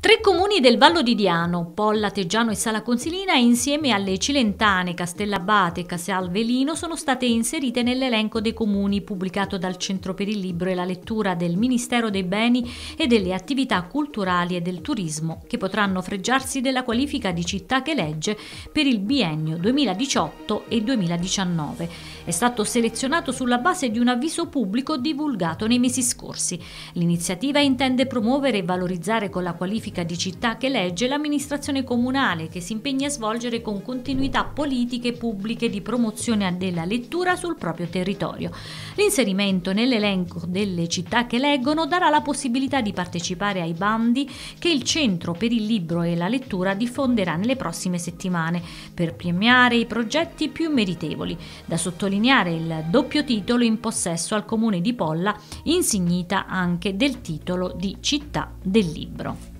Tre comuni del Vallo di Diano, Polla, Teggiano e Sala Consilina, insieme alle Cilentane, Castellabate e Casalvelino, sono state inserite nell'elenco dei comuni pubblicato dal Centro per il Libro e la Lettura del Ministero dei Beni e delle Attività Culturali e del Turismo, che potranno freggiarsi della qualifica di città che legge per il biennio 2018 e 2019. È stato selezionato sulla base di un avviso pubblico divulgato nei mesi scorsi. L'iniziativa intende promuovere e valorizzare con la qualità qualifica di città che legge l'amministrazione comunale che si impegna a svolgere con continuità politiche pubbliche di promozione della lettura sul proprio territorio. L'inserimento nell'elenco delle città che leggono darà la possibilità di partecipare ai bandi che il Centro per il Libro e la Lettura diffonderà nelle prossime settimane per premiare i progetti più meritevoli. Da sottolineare il doppio titolo in possesso al Comune di Polla, insignita anche del titolo di Città del Libro.